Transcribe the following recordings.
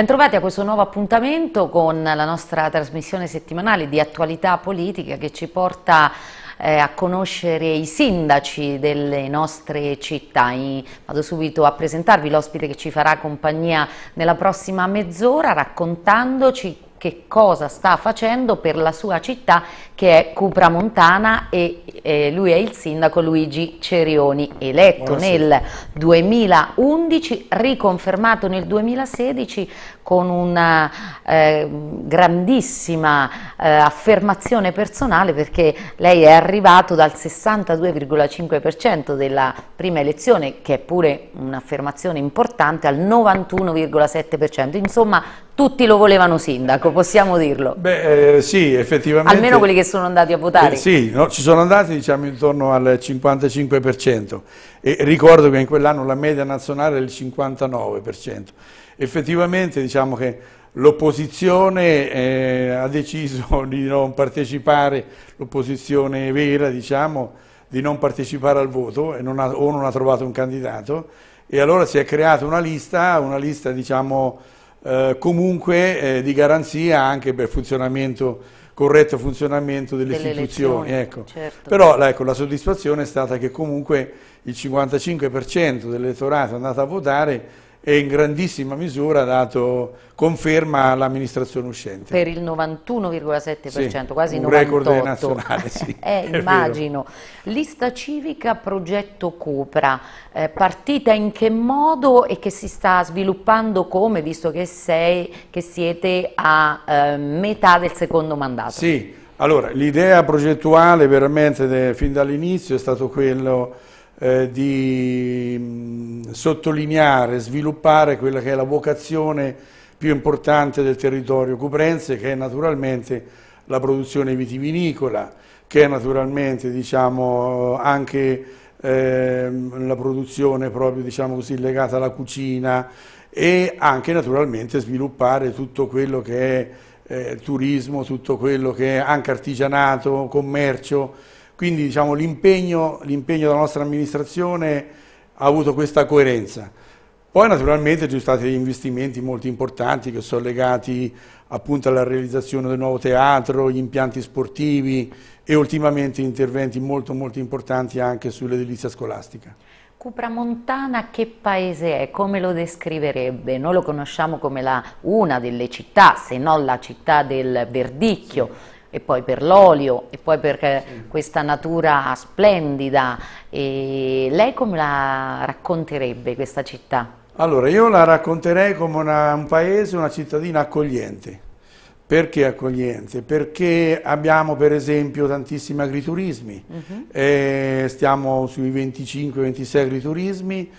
Bentrovati a questo nuovo appuntamento con la nostra trasmissione settimanale di attualità politica che ci porta eh, a conoscere i sindaci delle nostre città. I, vado subito a presentarvi l'ospite che ci farà compagnia nella prossima mezz'ora raccontandoci che cosa sta facendo per la sua città che è Cupramontana e eh, lui è il sindaco Luigi Cerioni, eletto Buonasera. nel 2011, riconfermato nel 2016 con una eh, grandissima eh, affermazione personale perché lei è arrivato dal 62,5% della prima elezione, che è pure un'affermazione importante, al 91,7%. Insomma, tutti lo volevano sindaco, possiamo dirlo. Beh, eh, sì, effettivamente. Almeno quelli che sono andati a votare. Eh, sì, no, ci sono andati diciamo intorno al 55% e ricordo che in quell'anno la media nazionale era il 59%. Effettivamente diciamo che l'opposizione eh, ha deciso di non partecipare, l'opposizione vera diciamo, di non partecipare al voto non ha, o non ha trovato un candidato e allora si è creata una lista, una lista diciamo eh, comunque eh, di garanzia anche per funzionamento, corretto funzionamento delle, delle istituzioni. Ecco. Certo. Però ecco, la soddisfazione è stata che comunque il 55% dell'elettorato è andato a votare e in grandissima misura ha dato conferma all'amministrazione uscente. Per il 91,7%, sì, quasi il 98%. record nazionale, sì. eh, immagino. Lista civica progetto Cupra, eh, partita in che modo e che si sta sviluppando come, visto che, sei, che siete a eh, metà del secondo mandato? Sì, allora l'idea progettuale veramente de, fin dall'inizio è stato quello eh, di sottolineare, sviluppare quella che è la vocazione più importante del territorio cuprense, che è naturalmente la produzione vitivinicola, che è naturalmente diciamo, anche eh, la produzione proprio diciamo così, legata alla cucina e anche naturalmente sviluppare tutto quello che è eh, turismo, tutto quello che è anche artigianato, commercio, quindi diciamo, l'impegno, l'impegno della nostra amministrazione ha avuto questa coerenza. Poi naturalmente ci sono stati degli investimenti molto importanti che sono legati appunto alla realizzazione del nuovo teatro, gli impianti sportivi e ultimamente interventi molto molto importanti anche sull'edilizia scolastica. Cupramontana che paese è? Come lo descriverebbe? Noi lo conosciamo come la, una delle città, se non la città del Verdicchio, e poi per l'olio e poi per sì. questa natura splendida. E lei come la racconterebbe questa città? Allora, io la racconterei come una, un paese, una cittadina accogliente. Perché accogliente? Perché abbiamo per esempio tantissimi agriturismi, uh mhm. -huh. eh, stiamo sui 25-26 agriturismi,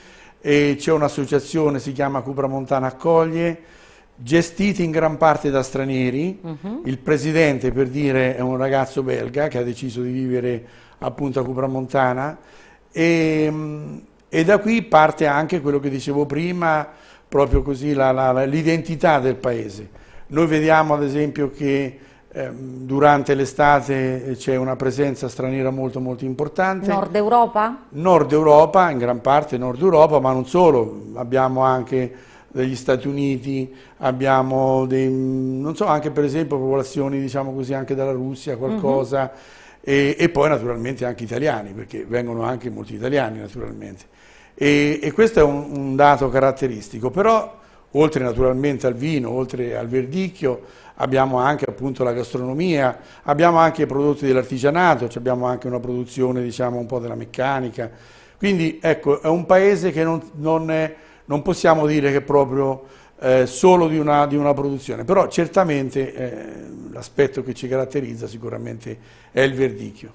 e c'è un'associazione, si chiama Cupramontana Accoglie, gestiti in gran parte da stranieri. Uh mhm. -huh. Il presidente, per dire, è un ragazzo belga che ha deciso di vivere appunto a Cupramontana e, ehm, e da qui parte anche quello che dicevo prima, proprio così l'identità del paese. Noi vediamo ad esempio che eh, durante l'estate eh, c'è una presenza straniera molto molto importante. Nord Europa? Nord Europa, in gran parte Nord Europa, ma non solo, abbiamo anche degli Stati Uniti, abbiamo dei, non so, anche per esempio popolazioni diciamo così anche dalla Russia, qualcosa, mm -hmm. e, e, poi naturalmente anche italiani, perché vengono anche molti italiani naturalmente. E, e questo è un, un, dato caratteristico, però oltre naturalmente al vino, oltre al verdicchio, abbiamo anche appunto la gastronomia, abbiamo anche i prodotti dell'artigianato, abbiamo anche una produzione diciamo un po' della meccanica, quindi ecco è un paese che non, non è non possiamo dire che proprio eh, solo di una, di una, produzione, però certamente eh, l'aspetto che ci caratterizza sicuramente è il verdicchio.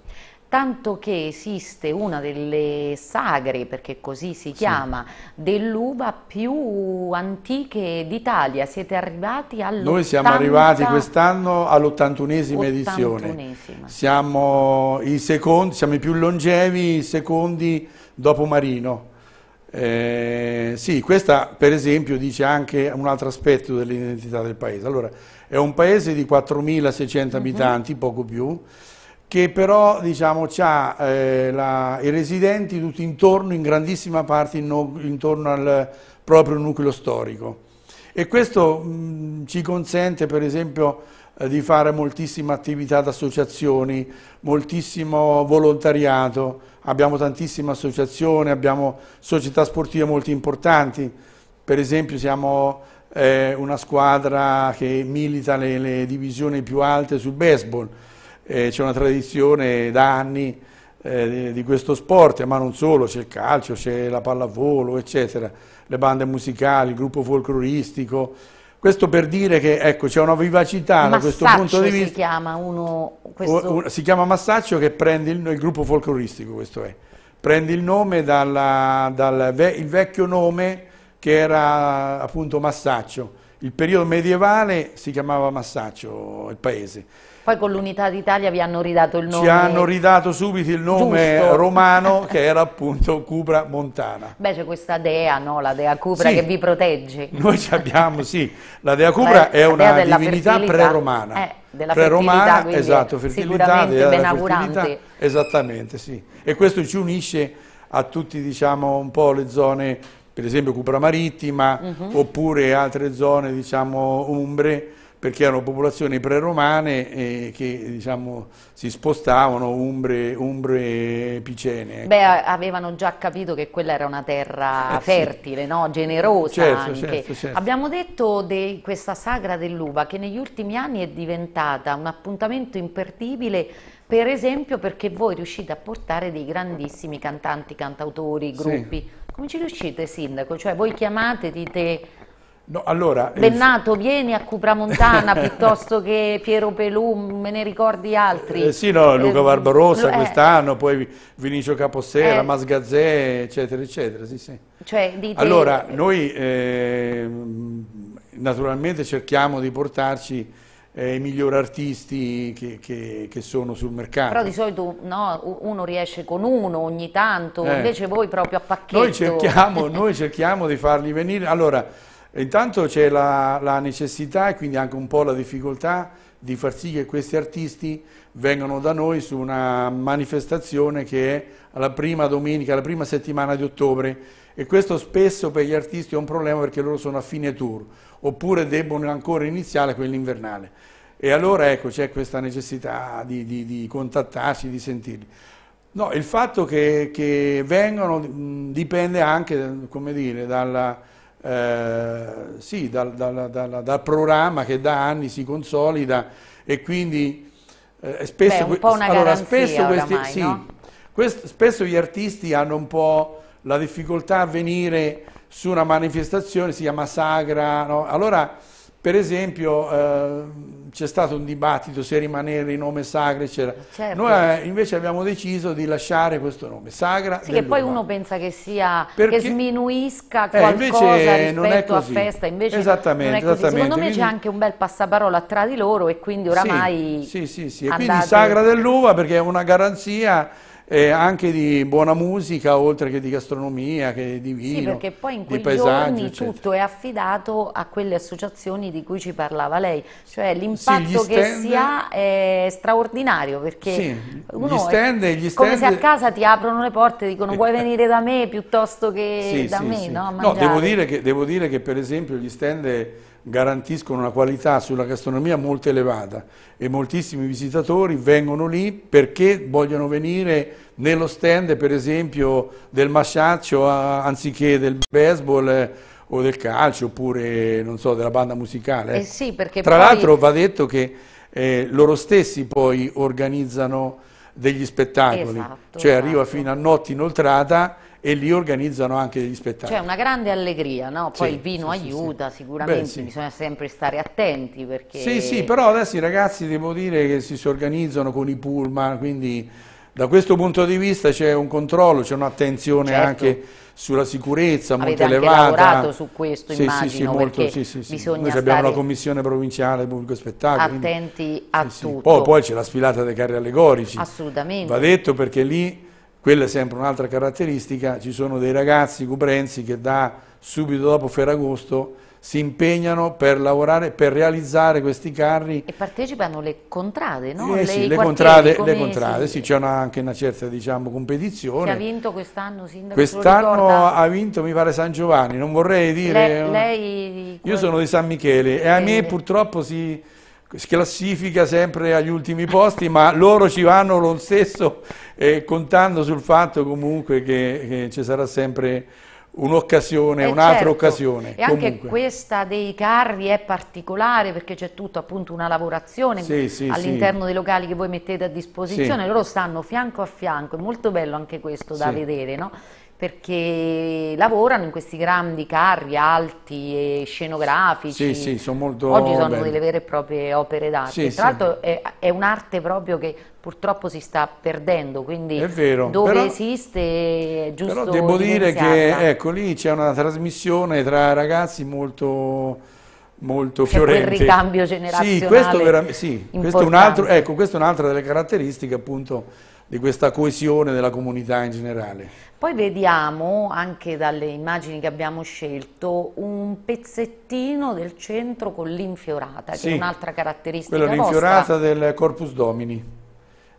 Tanto che esiste una delle sagre, perché così si chiama, sì. dell'uva più antiche d'Italia. Siete arrivati all'81 Noi siamo arrivati quest'anno all'81esima edizione. Siamo i, secondi, siamo i più longevi, i secondi dopo Marino eh, sì, questa per esempio dice anche un altro aspetto dell'identità del paese. Allora, è un paese di 4.600 mhm. abitanti, mm -hmm. poco più, che però diciamo, ha eh, i residenti tutti intorno, in grandissima parte in, intorno al proprio nucleo storico. E questo mh, mm, ci consente per esempio eh, di fare moltissima attività d'associazioni, moltissimo volontariato, abbiamo tantissime associazioni, abbiamo società sportive molto importanti, per esempio siamo eh, una squadra che milita le, le, divisioni più alte sul baseball, eh, c'è una tradizione da anni eh, di, di questo sport, ma non solo, c'è il calcio, c'è la pallavolo, eccetera, le bande musicali, il gruppo folcloristico, questo per dire che ecco, c'è una vivacità da questo punto di vista. Si chiama, uno, questo... o, o, si chiama Massaccio che prende il, il gruppo folcloristico, questo è. Prende il nome dal dal, vecchio nome che era appunto Massaccio. Il periodo medievale si chiamava Massaccio il paese. Poi con l'Unità d'Italia vi hanno ridato il nome. Ci hanno ridato subito il nome Giusto. romano che era appunto Cupra Montana. Beh c'è questa dea, no? la dea Cupra sì. che vi protegge. Noi ci abbiamo, sì, la dea Cupra è una divinità pre-romana. Eh, della pre-romana, fertilità, esatto, fertilità, dea fertilità, esattamente, sì. E questo ci unisce a tutti, diciamo, un po' le zone, per esempio Cupra Marittima, uh mhm. -huh. oppure altre zone, diciamo, Umbre, perché erano popolazioni preromane eh, che diciamo, si spostavano, umbre, umbre picene. Ecco. Beh, avevano già capito che quella era una terra eh, fertile, sì. no? generosa certo, certo, certo. Abbiamo detto di questa sagra dell'uva che negli ultimi anni è diventata un appuntamento imperdibile per esempio perché voi riuscite a portare dei grandissimi cantanti, cantautori, gruppi. Sì. Come ci riuscite, Sindaco? Cioè voi chiamate, dite No, allora, Bennato, eh, vieni a Cupramontana piuttosto che Piero Pelù, me ne ricordi altri? Eh, sì, no, Luca eh, Barbarossa eh, quest'anno, poi Vinicio Capossera, eh. Masgazzè, eccetera, eccetera. Sì, sì. Cioè, dite... Allora, noi ehm, naturalmente cerchiamo di portarci eh, i migliori artisti che, che, che, sono sul mercato. Però di solito no, uno riesce con uno ogni tanto, invece voi proprio a pacchetto. Noi cerchiamo, noi cerchiamo di farli venire. Allora, intanto c'è la, la necessità e quindi anche un po' la difficoltà di far sì che questi artisti vengano da noi su una manifestazione che è la prima domenica, la prima settimana di ottobre e questo spesso per gli artisti è un problema perché loro sono a fine tour oppure debbono ancora iniziare quell'invernale e allora ecco c'è questa necessità di, di, di, contattarsi, di sentirli. No, il fatto che, che vengano dipende anche, come dire, dalla eh, sì, dal, dal, dal, dal, programma che da anni si consolida e quindi eh, spesso, Beh, allora, spesso, questi, oramai, sì, no? quest, spesso gli artisti hanno un po' la difficoltà a venire su una manifestazione, si chiama sagra, no? allora per esempio eh, c'è stato un dibattito se rimanere in nome Sagra, eccetera. Certo. Noi eh, invece abbiamo deciso di lasciare questo nome, Sagra. Sì, che poi uno pensa che sia Perché, che sminuisca eh, qualcosa eh, rispetto a festa, invece esattamente, non è così. Secondo me c'è anche un bel passaparola tra di loro e quindi oramai. Sì, sì, sì, sì. e quindi Sagra dell'uva perché è una garanzia eh, anche di buona musica, oltre che di gastronomia, che di vino, Sì, perché poi in quei paesaggi, giorni eccetera. tutto è affidato a quelle associazioni di cui ci parlava lei, cioè l'impatto sì, che si ha è straordinario, perché sì, uno stand, è stand... come se a casa ti aprono le porte e dicono vuoi venire da me piuttosto che sì, da me, no? no devo, dire che, devo dire che per esempio gli stand garantiscono una qualità sulla gastronomia molto elevata e moltissimi visitatori vengono lì perché vogliono venire nello stand per esempio del masciaccio anziché del baseball eh, o del calcio oppure non so, della banda musicale. Eh sì, Tra poi... l'altro va detto che eh, loro stessi poi organizzano degli spettacoli, esatto, cioè esatto. arriva fino a notte inoltrata e lì organizzano anche degli spettacoli. C'è cioè una grande allegria, no? Poi sì, il vino sì, aiuta, sì, sicuramente Beh, bisogna sempre stare attenti perché... Sì, sì, però adesso i ragazzi devo dire che si organizzano con i pullman, quindi da questo punto di vista c'è un controllo, c'è un'attenzione certo. anche sulla sicurezza Avete molto elevata. Avete lavorato su questo sì, immagino, sì, sì, molto, sì, sì, sì. Noi abbiamo la commissione provinciale pubblico spettacolo. Attenti quindi, a tutto. Poi, poi c'è la sfilata dei carri allegorici. Assolutamente. Va detto perché lì quella è sempre un'altra caratteristica, ci sono dei ragazzi cuprensi che da subito dopo Ferragosto si impegnano per lavorare, per realizzare questi carri. E partecipano le contrade, no? Eh sì, le, le, contrade, le contrade, sì, sì c'è anche una certa diciamo, competizione. Chi ha vinto quest'anno, Sindaco? Quest'anno ha vinto, mi pare, San Giovanni, non vorrei dire... Lei, lei... Io sono di San Michele e a me purtroppo si si classifica sempre agli ultimi posti, ma loro ci vanno lo stesso, eh, contando sul fatto comunque che, che ci sarà sempre un'occasione, eh un'altra certo. occasione. E comunque. anche questa dei carri è particolare perché c'è tutto appunto una lavorazione sì, sì, all'interno sì. dei locali che voi mettete a disposizione, loro stanno fianco a fianco, è molto bello anche questo da vedere, no? perché lavorano in questi grandi carri alti e scenografici. Sì, sì, sono molto Oggi sono bello. delle vere e proprie opere d'arte. Sì, Tra l'altro è, è un'arte proprio che purtroppo si sta perdendo, quindi vero, dove però, esiste è giusto Però devo dire che ecco, lì c'è una trasmissione tra ragazzi molto, molto fiorente. Quel ricambio generazionale Sì, questo, sì, questo è un altro, ecco, questa è un'altra delle caratteristiche appunto di questa coesione della comunità in generale. Poi vediamo anche dalle immagini che abbiamo scelto un pezzettino del centro con l'infiorata, sì, che è un'altra caratteristica quella l'infiorata del Corpus Domini.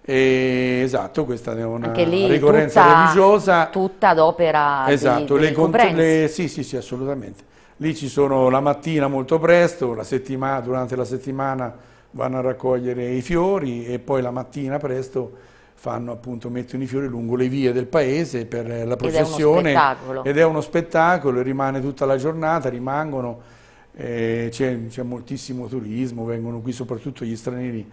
E, esatto, questa è una lì, ricorrenza tutta, religiosa. Tutta ad opera esatto, di, le, le, Sì, sì, sì, assolutamente. Lì ci sono la mattina molto presto, la settima, durante la settimana vanno a raccogliere i fiori e poi la mattina presto fanno appunto, mettono i fiori lungo le vie del paese per la processione. Ed è uno spettacolo. Ed è uno spettacolo, rimane tutta la giornata, rimangono, eh, c'è moltissimo turismo, vengono qui soprattutto gli stranieri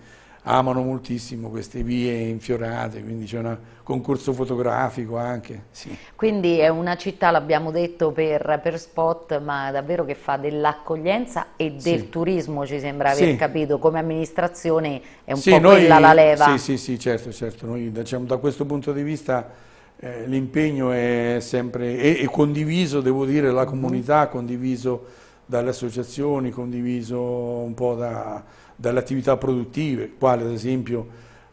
amano moltissimo queste vie infiorate, quindi c'è un concorso fotografico anche. Sì. Quindi è una città, l'abbiamo detto per, per, spot, ma davvero che fa dell'accoglienza e del sì. turismo, ci sembra aver sì. capito, come amministrazione è un po' noi, quella la leva. Sì, sì, certo, certo, noi, diciamo, da questo punto di vista eh, l'impegno è sempre è, è condiviso, devo dire, la mm-hmm. comunità, condiviso dalle associazioni, condiviso un po' da dalle attività produttive, quali ad esempio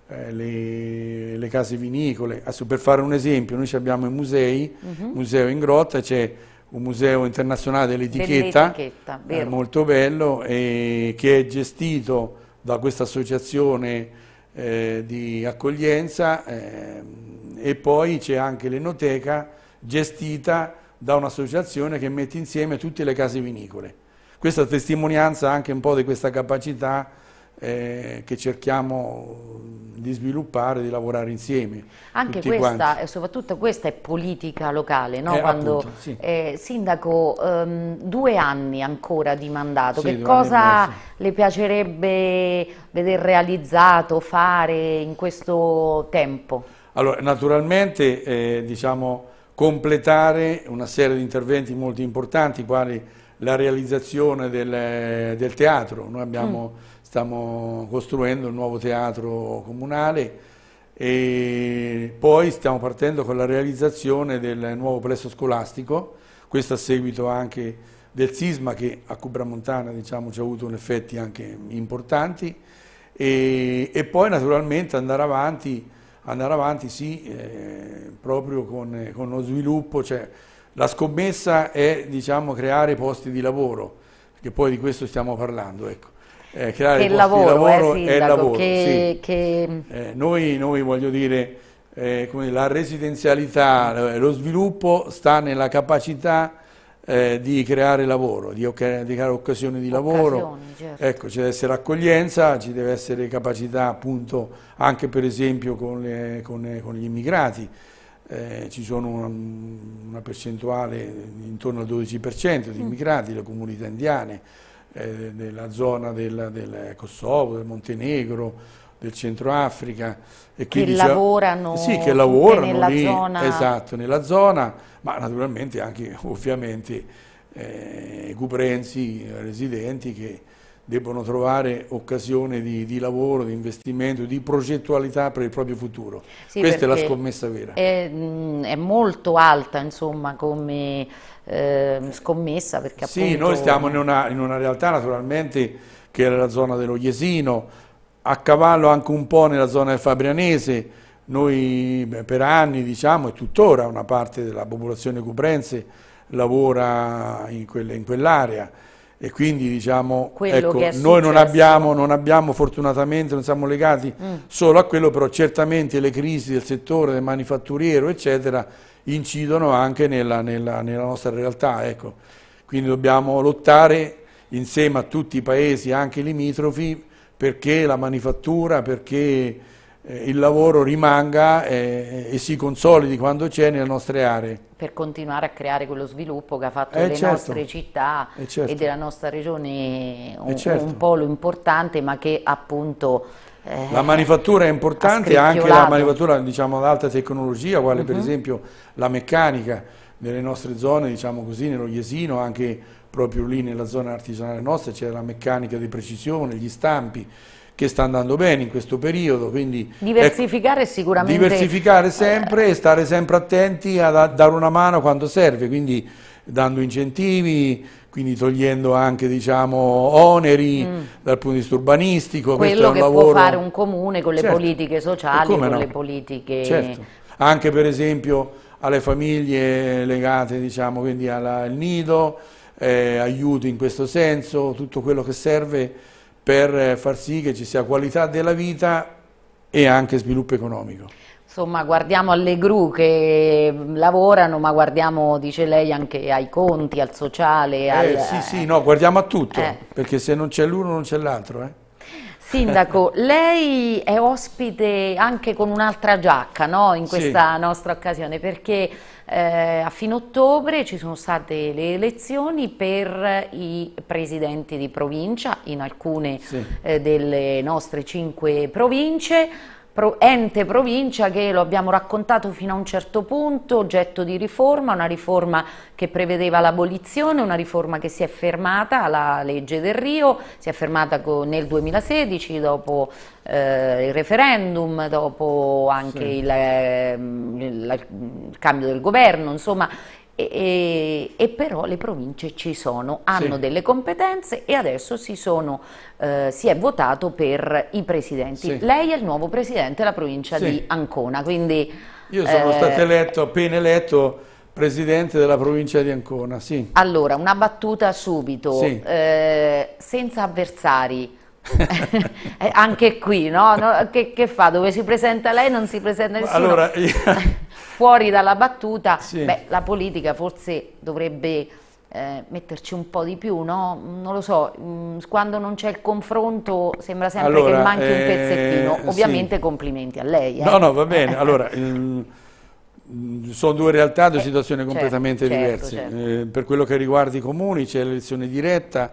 eh, le, le, case vinicole. Adesso per fare un esempio, noi abbiamo i musei, uh mhm. -huh. museo in grotta, c'è un museo internazionale dell'etichetta, dell eh, molto bello, eh, che è gestito da questa associazione eh, di accoglienza ehm, e poi c'è anche l'enoteca gestita da un'associazione che mette insieme tutte le case vinicole questa testimonianza anche un po' di questa capacità eh, che cerchiamo di sviluppare, di lavorare insieme. Anche questa, e soprattutto questa è politica locale, no? eh, quando appunto, sì. eh, sindaco ehm, due anni ancora di mandato, sì, che cosa le piacerebbe vedere realizzato, fare in questo tempo? Allora, naturalmente, eh, diciamo, completare una serie di interventi molto importanti, quali la realizzazione del, del teatro, noi abbiamo, mm. stiamo costruendo il nuovo teatro comunale e poi stiamo partendo con la realizzazione del nuovo plesso scolastico, questo a seguito anche del sisma che a Cubramontana diciamo, ci ha avuto effetti anche importanti e, e poi naturalmente andare avanti, andare avanti sì, eh, proprio con, con lo sviluppo, cioè, la scommessa è diciamo, creare posti di lavoro, perché poi di questo stiamo parlando. Ecco. Eh, creare che posti lavoro, di lavoro eh, sindaco, è lavoro. Che, sì. che... Eh, noi, noi, voglio dire, eh, la residenzialità, eh, lo sviluppo sta nella capacità eh, di creare lavoro, di, di creare occasioni di lavoro. certo. Ecco, ci deve essere accoglienza, ci deve essere capacità appunto anche per esempio con, le, con, con gli immigrati eh, ci sono una, una, percentuale intorno al 12% di mm. immigrati, le comunità indiane, eh, della zona del, del Kosovo, del Montenegro, del Centro Africa e che lavorano, sì, che lavorano nella, lì, zona. Esatto, nella zona, ma naturalmente anche ovviamente eh, cuprensi residenti che debbono trovare occasione di, di, lavoro, di investimento, di progettualità per il proprio futuro. Sì, Questa è la scommessa vera. È, mm, è molto alta insomma come eh, scommessa perché appunto... Sì, noi stiamo in una, in una realtà naturalmente che era la zona dello Iesino, a cavallo anche un po' nella zona del Fabrianese, noi beh, per anni diciamo e tuttora una parte della popolazione cuprense lavora in quell'area. E quindi diciamo, quello ecco, noi non abbiamo, non abbiamo, fortunatamente, non siamo legati mm. solo a quello, però certamente le crisi del settore del manifatturiero, eccetera, incidono anche nella, nella, nella nostra realtà. Ecco. Quindi dobbiamo lottare insieme a tutti i paesi, anche limitrofi, perché la manifattura, perché eh, il lavoro rimanga e, e si consolidi quando c'è nelle nostre aree. Per continuare a creare quello sviluppo che ha fatto eh delle certo. nostre città eh certo. e della nostra regione un, eh certo. un polo importante ma che appunto... Eh, la manifattura è importante, anche la manifattura diciamo, ad alta tecnologia, quale uh -huh. per mhm. esempio la meccanica nelle nostre zone, diciamo così, nello Iesino, anche proprio lì nella zona artigianale nostra c'è la meccanica di precisione, gli stampi, che sta andando bene in questo periodo. Quindi ecco, diversificare ecco, sicuramente. Diversificare sempre e stare sempre attenti a, dare una mano quando serve, quindi dando incentivi, quindi togliendo anche diciamo, oneri mm. dal punto di vista urbanistico. Quello è che lavoro... può fare un comune con le certo. politiche sociali, con no? le politiche... Certo. Anche per esempio alle famiglie legate diciamo, alla, al nido, eh, aiuti in questo senso, tutto quello che serve per eh, far sì che ci sia qualità della vita e anche sviluppo economico. Insomma, guardiamo alle gru che mm, lavorano, ma guardiamo, dice lei, anche ai conti, al sociale. Eh, al... Sì, sì, eh, no, guardiamo a tutto, eh. perché se non c'è l'uno non c'è l'altro. Eh. Sindaco, lei è ospite anche con un'altra giacca no? in questa sì. nostra occasione, perché eh, a fine ottobre ci sono state le elezioni per i presidenti di provincia in alcune sì. eh, delle nostre cinque province ente provincia che lo abbiamo raccontato fino a un certo punto, oggetto di riforma, una riforma che prevedeva l'abolizione, una riforma che si è fermata alla legge del Rio, si è fermata nel 2016 dopo eh, il referendum, dopo anche sì. il, ehm, il, il, il, cambio del governo, insomma e, e, però le province ci sono, hanno sì. delle competenze e adesso si, sono, eh, si, è votato per i presidenti. Sì. Lei è il nuovo presidente della provincia sì. di Ancona, quindi... Io sono eh, stato eletto, appena eletto, presidente della provincia di Ancona, sì. Allora, una battuta subito, eh, senza avversari, eh, anche qui, no? no che, che, fa? Dove si presenta lei non si presenta nessuno? Allora, io... Fuori dalla battuta, sì. beh, la politica forse dovrebbe eh, metterci un po' di più, no? Non lo so, mh, mm, quando non c'è il confronto sembra sempre allora, che manchi eh, un pezzettino. Ovviamente sì. complimenti a lei. Eh. No, no, va bene. Allora, mm, sono due realtà, due eh, situazioni certo, completamente certo, diverse. Certo. per quello che riguarda i comuni c'è l'elezione diretta,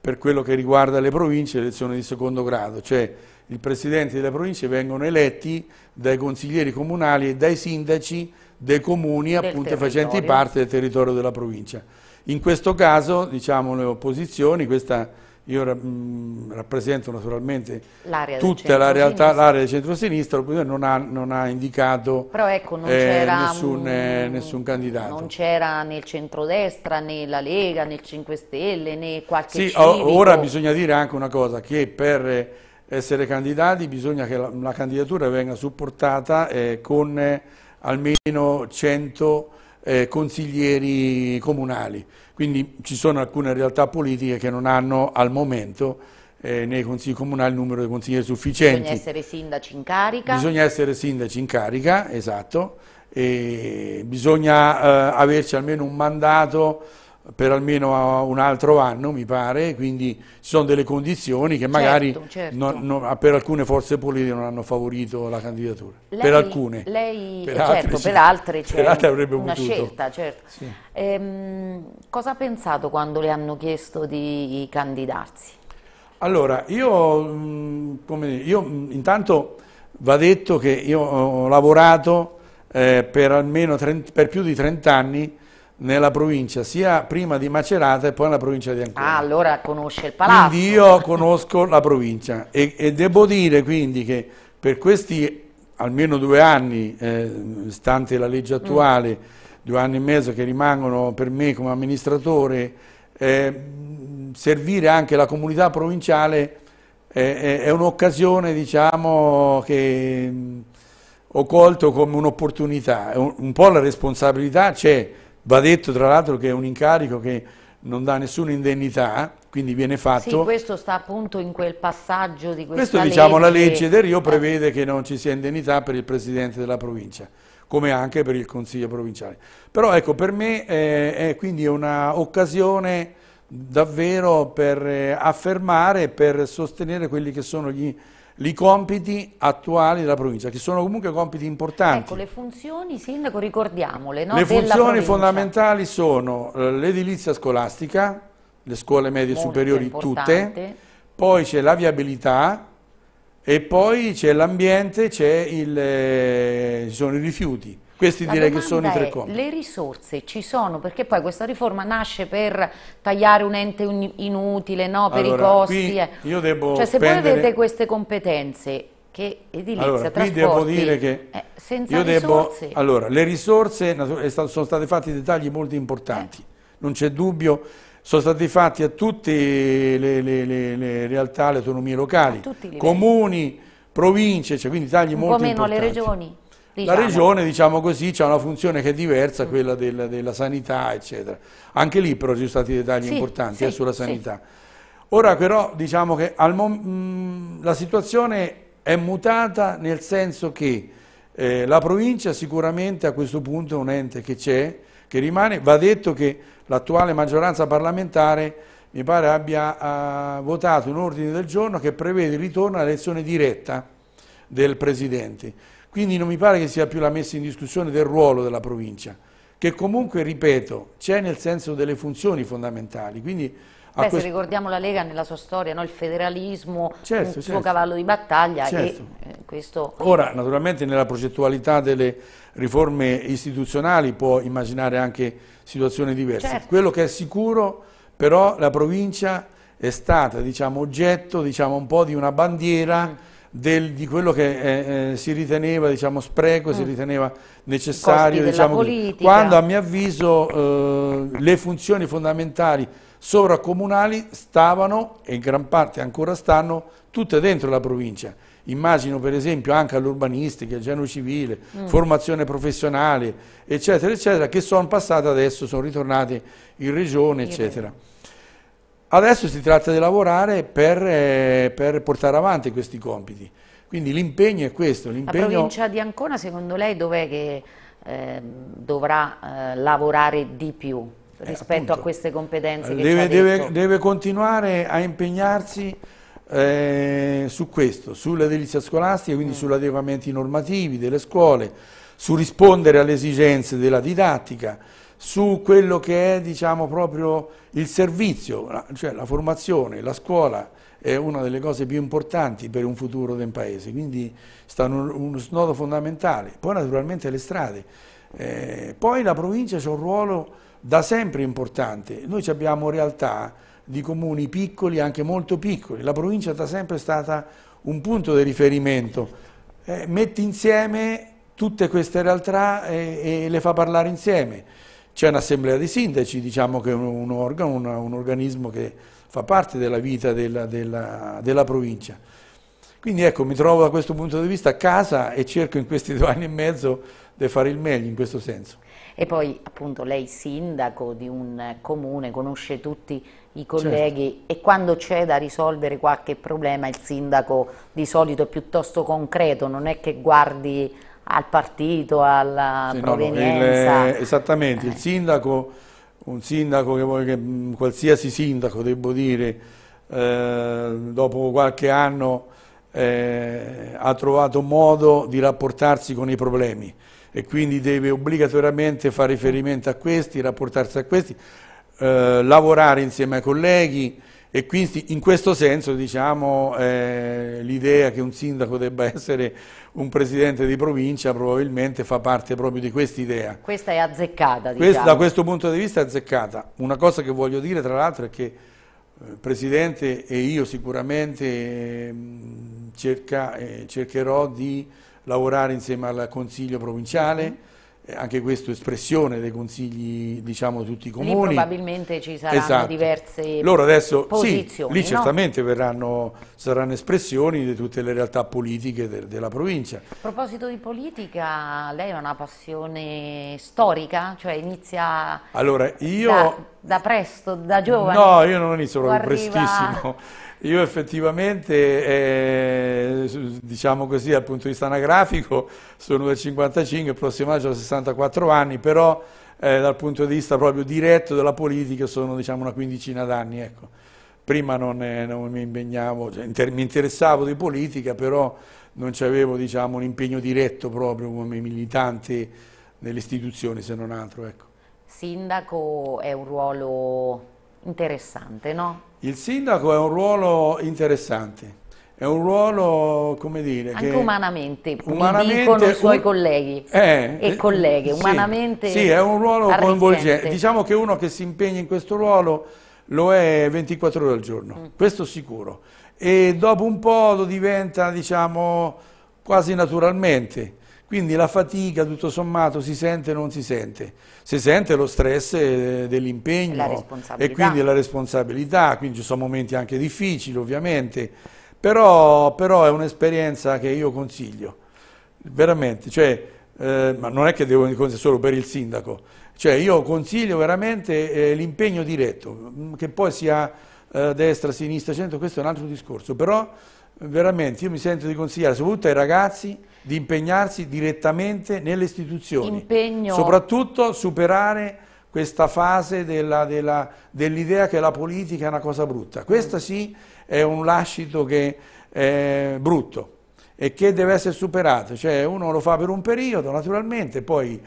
per quello che riguarda le province, elezione di secondo grado, cioè i presidenti delle province vengono eletti dai consiglieri comunali e dai sindaci dei comuni appunto facenti parte del territorio della provincia. In questo caso, diciamo, le opposizioni, questa io mh, mm, rappresento naturalmente tutta la realtà, l'area del centro-sinistra, l'opposizione non ha, non ha indicato ecco, non eh, nessun, eh, nessun, candidato. Non c'era nel centrodestra, né la Lega, né il 5 Stelle, né qualche sì, civico. Ora bisogna dire anche una cosa, che per essere candidati bisogna che la, la candidatura venga supportata eh, con eh, almeno 100 eh, consiglieri comunali. Quindi ci sono alcune realtà politiche che non hanno al momento eh, nei consigli comunali il numero di consiglieri sufficienti. Bisogna essere sindaci in carica. Bisogna essere sindaci in carica, esatto. E bisogna eh, averci almeno un mandato per almeno un altro anno, mi pare, quindi ci sono delle condizioni che magari certo, certo. Non, non, per alcune forze politiche non hanno favorito la candidatura. Lei, per alcune. Lei, per, certo, altre, sì. per altre, avrebbe una potuto. scelta, certo. Sì. Ehm, cosa ha pensato quando le hanno chiesto di candidarsi? Allora, io, come, io intanto va detto che io ho lavorato eh, per, 30, per più di 30 anni nella provincia, sia prima di Macerata e poi nella provincia di Ancona. Ah, allora conosce il palazzo. Quindi io conosco la provincia e, e devo dire quindi che per questi almeno due anni, eh, stante la legge mm. attuale, mm. due anni e mezzo che rimangono per me come amministratore, eh, servire anche la comunità provinciale eh, è un'occasione diciamo, che mm, ho colto come un'opportunità, un, un po' la responsabilità c'è, Va detto tra l'altro che è un incarico che non dà nessuna indennità, quindi viene fatto... Sì, questo sta appunto in quel passaggio di questa Questo diciamo legge... la legge del Rio eh. prevede che non ci sia indennità per il Presidente della provincia, come anche per il Consiglio provinciale. Però ecco, per me è, eh, è quindi un'occasione davvero per eh, affermare, per sostenere quelli che sono gli i compiti attuali della provincia, che sono comunque compiti importanti. Ecco, le funzioni, Sindaco, ricordiamole. No? Le funzioni fondamentali sono eh, l'edilizia scolastica, le scuole medie Molto superiori importante. tutte, poi c'è la viabilità e poi c'è l'ambiente, eh, ci sono i rifiuti. Questi La direi che sono i tre compiti. Le risorse ci sono? Perché poi questa riforma nasce per tagliare un ente inutile, no? per allora, i costi. Eh. Io devo cioè, se spendere... voi avete queste competenze che edilizia, allora, qui devo dire che eh, senza risorse. Devo, allora, le risorse sono stati fatti tagli molto importanti, eh. non c'è dubbio sono stati fatti a tutte le, le, le, le realtà, le autonomie locali, comuni, province, cioè quindi tagli Un molto po meno importanti. alle regioni? Diciamo. La regione, diciamo così, ha una funzione che è diversa, mm. quella del, della sanità, eccetera. Anche lì però ci sono stati dettagli sì, importanti eh, sì, eh, sulla sanità. Sì. Ora però diciamo che mh, mm, la situazione è mutata nel senso che eh, la provincia sicuramente a questo punto è un ente che c'è, che rimane. Va detto che l'attuale maggioranza parlamentare mi pare abbia eh, votato un ordine del giorno che prevede il ritorno all'elezione diretta del Presidente. Quindi non mi pare che sia più la messa in discussione del ruolo della provincia, che comunque, ripeto, c'è nel senso delle funzioni fondamentali. Quindi Beh, se ricordiamo la Lega nella sua storia, no? il federalismo, certo, il certo. suo cavallo di battaglia. Certo. E, eh, questo... Ora, naturalmente nella progettualità delle riforme istituzionali può immaginare anche situazioni diverse. Certo. Quello che è sicuro, però, la provincia è stata diciamo, oggetto diciamo, un po' di una bandiera mm del, di quello che eh, eh si riteneva diciamo, spreco, mm. si riteneva necessario. Diciamo, quando a mio avviso eh, le funzioni fondamentali sovracomunali stavano e in gran parte ancora stanno tutte dentro la provincia. Immagino per esempio anche all'urbanistica, al genere civile, mm. formazione professionale, eccetera, eccetera, che sono passate adesso, sono ritornate in regione, eccetera. Adesso si tratta di lavorare per, eh, per portare avanti questi compiti. Quindi l'impegno è questo. La provincia di Ancona secondo lei dov'è che eh, dovrà eh, lavorare di più eh, rispetto appunto, a queste competenze che deve, deve, deve continuare a impegnarsi eh, su questo, sull'edilizia scolastica, quindi mm. sugli adeguamenti normativi delle scuole, su rispondere alle esigenze della didattica, su quello che è diciamo, proprio il servizio, cioè la formazione, la scuola è una delle cose più importanti per un futuro del paese, quindi sta stanno uno snodo fondamentale, poi naturalmente le strade, eh, poi la provincia ha un ruolo da sempre importante, noi abbiamo realtà di comuni piccoli, anche molto piccoli, la provincia è da sempre stata un punto di riferimento, eh, mette insieme tutte queste realtà e, eh, e le fa parlare insieme. C'è un'assemblea dei sindaci, diciamo che è un, organo, un, un, organismo che fa parte della vita della, della, della provincia. Quindi ecco, mi trovo da questo punto di vista a casa e cerco in questi due anni e mezzo di fare il meglio in questo senso. E poi appunto lei sindaco di un comune, conosce tutti i colleghi certo. e quando c'è da risolvere qualche problema il sindaco di solito è piuttosto concreto, non è che guardi al partito, alla sì, provenienza. No, no, il, eh, esattamente, eh. il sindaco, un sindaco che, vuole che mm, qualsiasi sindaco, devo dire, eh, dopo qualche anno eh, ha trovato modo di rapportarsi con i problemi e quindi deve obbligatoriamente fare riferimento a questi, rapportarsi a questi, eh, lavorare insieme ai colleghi, e quindi in questo senso diciamo, eh, l'idea che un sindaco debba essere un presidente di provincia probabilmente fa parte proprio di quest'idea. Questa è azzeccata. Diciamo. Questa, da questo punto di vista è azzeccata. Una cosa che voglio dire tra l'altro è che eh, il eh, Presidente e io sicuramente ehm, eh, cerca, cercherò di lavorare insieme al Consiglio provinciale. Mm -hmm eh, anche questo espressione dei consigli diciamo tutti i comuni. Lì probabilmente ci saranno esatto. diverse Loro adesso, posizioni. Sì, lì no? certamente verranno, saranno espressioni di tutte le realtà politiche de della provincia. A proposito di politica, lei ha una passione storica? Cioè inizia... Allora, io... Da da presto, da giovane? No, io non inizio proprio arriva... prestissimo. Io effettivamente, eh, diciamo così, dal punto di vista anagrafico, sono del 55, il prossimo maggio ho 64 anni, però eh, dal punto di vista proprio diretto della politica sono diciamo, una quindicina d'anni. Ecco. Prima non, eh, non mi impegnavo, cioè, inter mi interessavo di politica, però non avevo diciamo, un impegno diretto proprio come militante nelle istituzioni, se non altro. Ecco sindaco è un ruolo interessante, no? Il sindaco è un ruolo interessante, è un ruolo, come dire... Anche umanamente, umanamente dicono i suoi un, colleghi eh, e eh, colleghe, umanamente... Sì, è un ruolo coinvolgente. Diciamo che uno che si impegna in questo ruolo lo è 24 ore al giorno, mm. questo sicuro. E dopo un po' lo diventa, diciamo, quasi naturalmente. Quindi la fatica tutto sommato si sente o non si sente? Si sente lo stress eh, dell'impegno e quindi la responsabilità, quindi ci sono momenti anche difficili ovviamente, però, però è un'esperienza che io consiglio, veramente, cioè, eh, ma non è che devo dire solo per il sindaco, cioè io consiglio veramente eh, l'impegno diretto, mm, che poi sia eh, destra, sinistra, centro, questo è un altro discorso, però veramente io mi sento di consigliare soprattutto ai ragazzi di impegnarsi direttamente nelle istituzioni, Impegno. soprattutto superare questa fase dell'idea dell che la politica è una cosa brutta. Questo sì è un lascito che è brutto e che deve essere superato, cioè uno lo fa per un periodo naturalmente, poi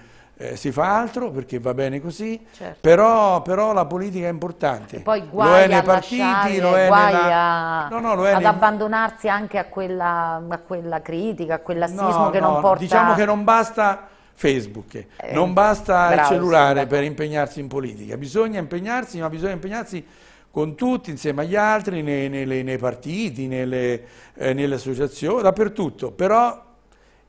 eh, si fa altro perché va bene così, certo. però, però, la politica è importante. E poi guai lo è nei partiti, lasciare, lo è guai nella... a... no, no, lo è ad nei... abbandonarsi anche a quella, a quella critica, a quell'assismo no, che non porta... Diciamo che non basta Facebook, eh, non basta bravo, il cellulare sì, per impegnarsi in politica, bisogna impegnarsi, ma bisogna impegnarsi con tutti, insieme agli altri, nei, nei, nei partiti, nelle, eh, nelle associazioni, dappertutto, però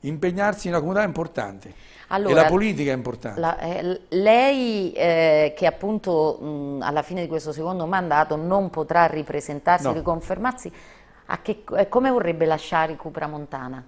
Impegnarsi in una comunità è importante. Allora, e la politica è importante. La, eh, lei eh, che appunto mh, alla fine di questo secondo mandato non potrà ripresentarsi, no. riconfermarsi, che, eh, come vorrebbe lasciare Cupramontana?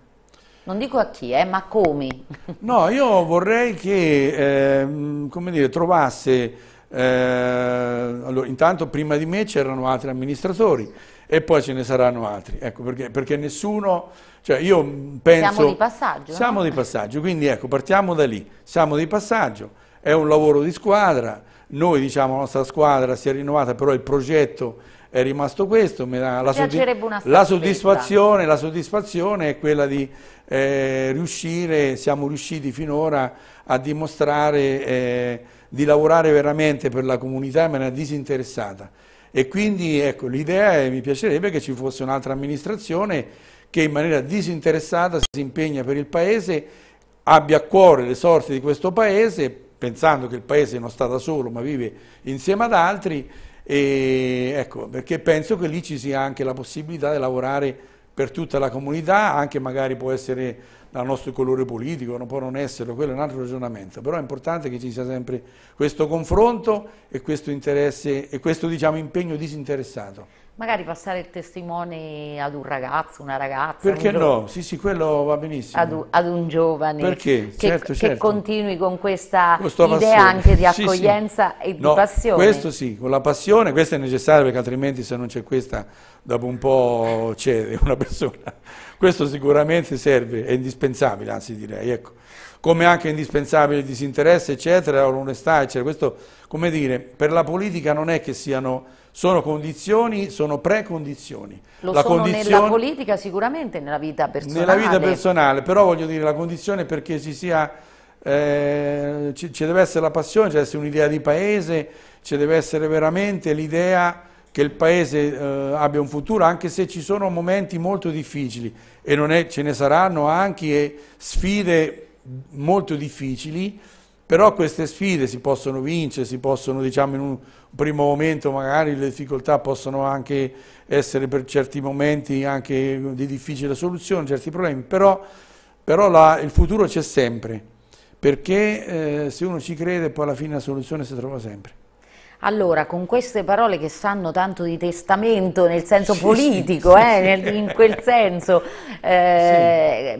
Non dico a chi, eh, ma come? no, io vorrei che ehm, dire, trovasse... Eh, allora, intanto prima di me c'erano altri amministratori e poi ce ne saranno altri, ecco, perché, perché, nessuno, cioè io penso... Siamo di passaggio. Siamo di passaggio, quindi ecco, partiamo da lì, siamo di passaggio, è un lavoro di squadra, noi diciamo la nostra squadra si è rinnovata, però il progetto è rimasto questo, la, soddisf la, soddisfazione, la, soddisfazione, è quella di eh, riuscire, siamo riusciti finora a dimostrare eh, di lavorare veramente per la comunità in maniera disinteressata. E quindi ecco, l'idea è, mi piacerebbe che ci fosse un'altra amministrazione che in maniera disinteressata si impegna per il Paese, abbia a cuore le sorti di questo Paese, pensando che il Paese non sta da solo ma vive insieme ad altri, e, ecco, perché penso che lì ci sia anche la possibilità di lavorare per tutta la comunità, anche magari può essere dal nostro colore politico, non può non esserlo, quello è un altro ragionamento, però è importante che ci sia sempre questo confronto e questo interesse e questo diciamo, impegno disinteressato. Magari passare il testimone ad un ragazzo, una ragazza. Perché un no? Sì, sì, quello va benissimo. Ad un, ad un giovane. Perché? Che, certo, certo. continui con questa idea passione. anche di accoglienza sì, sì. e di passione. Questo sì, con la passione, questo è necessario perché altrimenti se non c'è questa dopo un po' cede una persona. Questo sicuramente serve, è indispensabile, anzi direi, ecco. Come anche è indispensabile il disinteresse, eccetera, l'onestà, eccetera. Questo, come dire, per la politica non è che siano sono condizioni, sono precondizioni. Lo la sono nella politica sicuramente, nella vita personale. Nella vita personale, però voglio dire la condizione perché ci sia, eh, ci, ci, deve essere la passione, ci deve essere un'idea di paese, ci deve essere veramente l'idea che il paese eh, abbia un futuro, anche se ci sono momenti molto difficili e è, ce ne saranno anche sfide molto difficili, però queste sfide si possono vincere, si possono diciamo in un primo momento magari le difficoltà possono anche essere per certi momenti anche di difficile soluzione, certi problemi, però, però la, il futuro c'è sempre, perché eh, se uno ci crede poi alla fine la soluzione si trova sempre. Allora, con queste parole che sanno tanto di testamento nel senso sì, politico, sì, eh, sì. in quel senso, eh,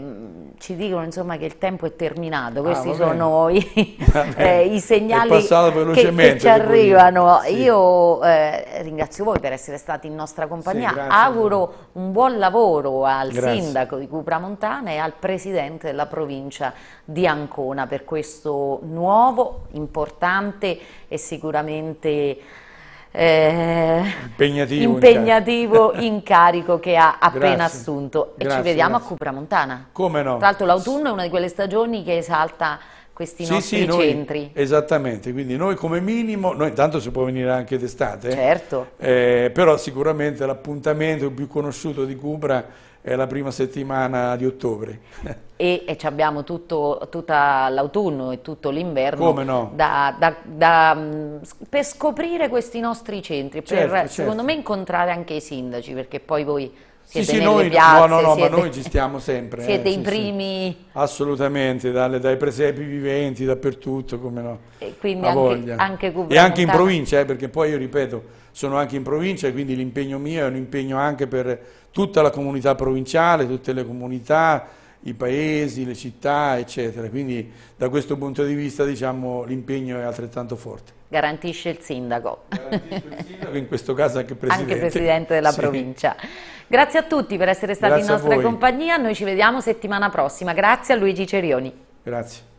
ci dicono insomma, che il tempo è terminato, ah, questi ah, sono eh, i, eh, i segnali che, che, ci arrivano. Sì. Io eh, ringrazio voi per essere stati in nostra compagnia, sì, auguro un buon lavoro al grazie. sindaco di Cupramontana e al presidente della provincia di Ancona per questo nuovo, importante e sicuramente eh, impegnativo, impegnativo incarico che ha appena grazie, assunto. E grazie, ci vediamo grazie. a Cupramontana. Come no? Tra l'altro l'autunno è una di quelle stagioni che esalta questi sì, nostri sì, noi, centri. Esattamente, quindi noi come minimo, noi intanto si può venire anche d'estate, eh. certo. Eh, però sicuramente l'appuntamento più conosciuto di Cupra è la prima settimana di ottobre. E, e abbiamo tutto, tutta l'autunno e tutto l'inverno Come no? da, da, da, per scoprire questi nostri centri, certo, per certo. secondo me incontrare anche i sindaci, perché poi voi siete sì, sì, noi, piazze, no, no, no, siete, ma noi ci stiamo sempre. Eh, siete eh, i sì, primi. Sì. Assolutamente, dalle, dai presepi viventi, dappertutto, come no quindi anche, anche E anche in provincia, eh, perché poi io ripeto, sono anche in provincia e quindi l'impegno mio è un impegno anche per tutta la comunità provinciale, tutte le comunità, i paesi, le città, eccetera. Quindi da questo punto di vista diciamo, l'impegno è altrettanto forte. Garantisce il sindaco. Garantisce il sindaco, in questo caso anche presidente. Anche presidente della sì. provincia. Grazie a tutti per essere stati Grazie in nostra compagnia, noi ci vediamo settimana prossima. Grazie a Luigi Cerioni. Grazie.